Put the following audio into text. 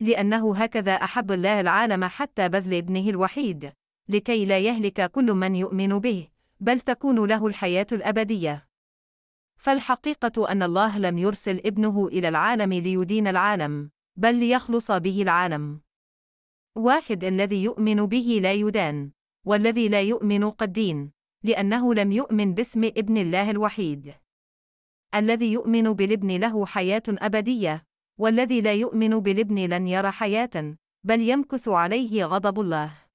لأنه هكذا أحب الله العالم حتى بذل ابنه الوحيد لكي لا يهلك كل من يؤمن به بل تكون له الحياة الأبدية فالحقيقة أن الله لم يرسل ابنه إلى العالم ليدين العالم بل ليخلص به العالم واحد الذي يؤمن به لا يدان والذي لا يؤمن قد دين لأنه لم يؤمن باسم ابن الله الوحيد الذي يؤمن بالابن له حياة أبدية والذي لا يؤمن بالابن لن يرى حياة بل يمكث عليه غضب الله